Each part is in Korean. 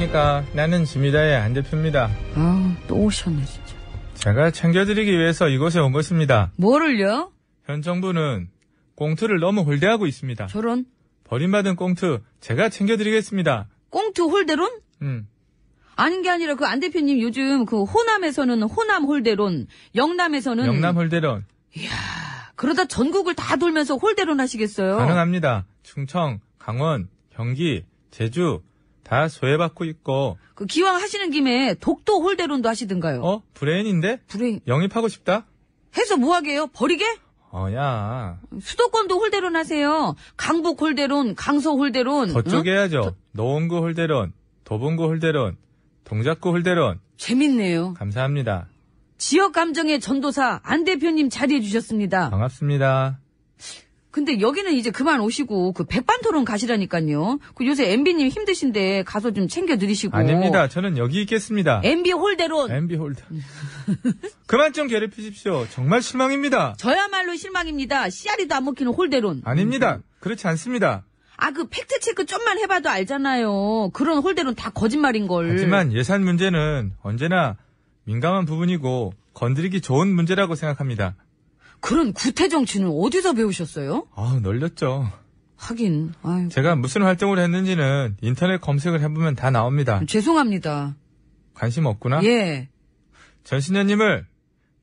안녕하십니까. 나는 지미다의 안 대표입니다. 아, 또 오셨네, 진짜. 제가 챙겨드리기 위해서 이곳에 온 것입니다. 뭐를요? 현 정부는 꽁트를 너무 홀대하고 있습니다. 저런? 버림받은 꽁트 제가 챙겨드리겠습니다. 꽁트 홀대론? 음. 아닌 게 아니라 그 안 대표님 요즘 그 호남에서는 호남 홀대론, 영남에서는 영남 홀대론. 이야, 그러다 전국을 다 돌면서 홀대론 하시겠어요? 가능합니다. 충청, 강원, 경기, 제주, 다 소외받고 있고. 그 기왕 하시는 김에 독도 홀대론도 하시든가요. 어? 브레인인데? 브레인. 영입하고 싶다? 해서 뭐하게요? 버리게? 어, 야. 수도권도 홀대론 하세요. 강북 홀대론, 강서 홀대론. 저쪽 응? 해야죠. 노원구 홀대론, 도봉구 홀대론, 동작구 홀대론. 재밌네요. 감사합니다. 지역 감정의 전도사 안 대표님 자리해 주셨습니다. 반갑습니다. 근데 여기는 이제 그만 오시고 그 백반토론 가시라니까요. 그 요새 MB님 힘드신데 가서 좀 챙겨드리시고. 아닙니다. 저는 여기 있겠습니다. MB 홀대론. MB 홀대. 그만 좀 괴롭히십시오. 정말 실망입니다. 저야말로 실망입니다. 씨알이도 안 먹히는 홀대론. 아닙니다. 그렇지 않습니다. 아, 그 팩트체크 좀만 해봐도 알잖아요. 그런 홀대론 다 거짓말인걸. 하지만 예산 문제는 언제나 민감한 부분이고 건드리기 좋은 문제라고 생각합니다. 그런 구태 정치는 어디서 배우셨어요? 아, 널렸죠. 하긴, 아이 제가 무슨 활동을 했는지는 인터넷 검색을 해보면 다 나옵니다. 죄송합니다. 관심 없구나? 예. 전신현님을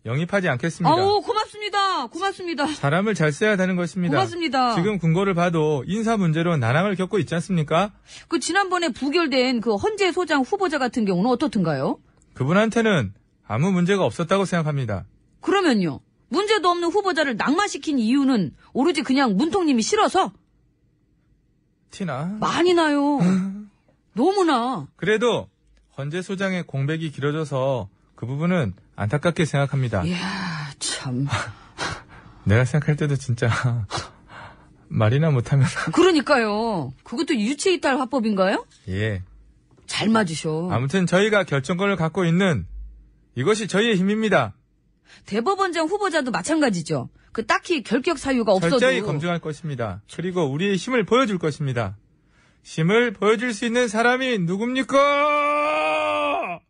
영입하지 않겠습니다. 아우, 고맙습니다. 고맙습니다. 사람을 잘 써야 되는 것입니다. 고맙습니다. 지금 군고를 봐도 인사 문제로 난항을 겪고 있지 않습니까? 그 지난번에 부결된 그 헌재 소장 후보자 같은 경우는 어떻든가요? 그분한테는 아무 문제가 없었다고 생각합니다. 그러면요. 문제도 없는 후보자를 낙마시킨 이유는 오로지 그냥 문통님이 싫어서 티나 많이 나요. 너무나. 그래도 헌재 소장의 공백이 길어져서 그 부분은 안타깝게 생각합니다. 이야 참. 내가 생각할 때도 진짜 말이나 못하면. 그러니까요. 그것도 유체이탈 화법인가요? 예. 잘 맞으셔. 아무튼 저희가 결정권을 갖고 있는 이것이 저희의 힘입니다. 대법원장 후보자도 마찬가지죠. 그 딱히 결격 사유가 없어도 절저히 검증할 것입니다. 그리고 우리의 힘을 보여줄 것입니다. 힘을 보여줄 수 있는 사람이 누굽니까?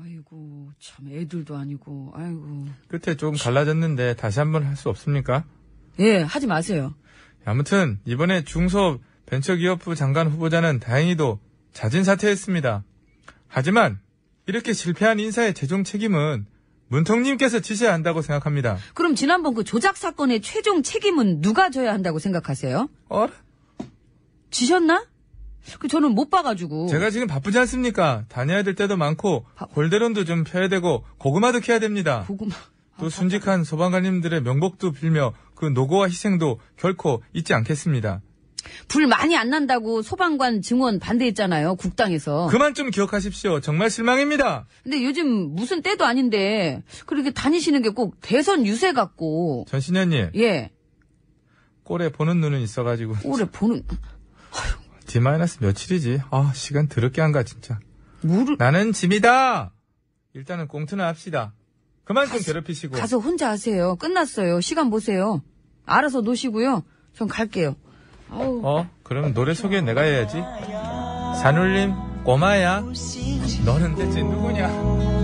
아이고 참 애들도 아니고 아이고 끝에 조금 갈라졌는데 다시 한번 할 수 없습니까? 예 하지 마세요. 아무튼 이번에 중소 벤처기업부 장관 후보자는 다행히도 자진 사퇴했습니다. 하지만 이렇게 실패한 인사의 재정 책임은 문통님께서 지셔야 한다고 생각합니다. 그럼 지난번 그 조작 사건의 최종 책임은 누가 져야 한다고 생각하세요? 어? 지셨나? 그 저는 못 봐가지고. 제가 지금 바쁘지 않습니까? 다녀야 될 때도 많고 바... 골대론도 좀 펴야 되고 고구마도 캐야 됩니다. 고구마. 또 아, 순직한 소방관님들의 명복도 빌며 그 노고와 희생도 결코 잊지 않겠습니다. 불 많이 안 난다고 소방관 증언 반대했잖아요. 국당에서. 그만 좀 기억하십시오. 정말 실망입니다. 근데 요즘 무슨 때도 아닌데 그렇게 다니시는 게 꼭 대선 유세 같고. 전신현님. 예. 꼴에 보는 눈은 있어가지고. 꼴에 보는. D 마이너스 며칠이지. 아 시간 더럽게 한가 진짜. 물을. 나는 짐이다. 일단은 공투나 합시다. 그만 좀 가서, 괴롭히시고. 가서 혼자 하세요. 끝났어요. 시간 보세요. 알아서 노시고요. 전 갈게요. 어? 그럼 노래 소개 내가 해야지. 산울림 꼬마야. 너는 대체 누구냐?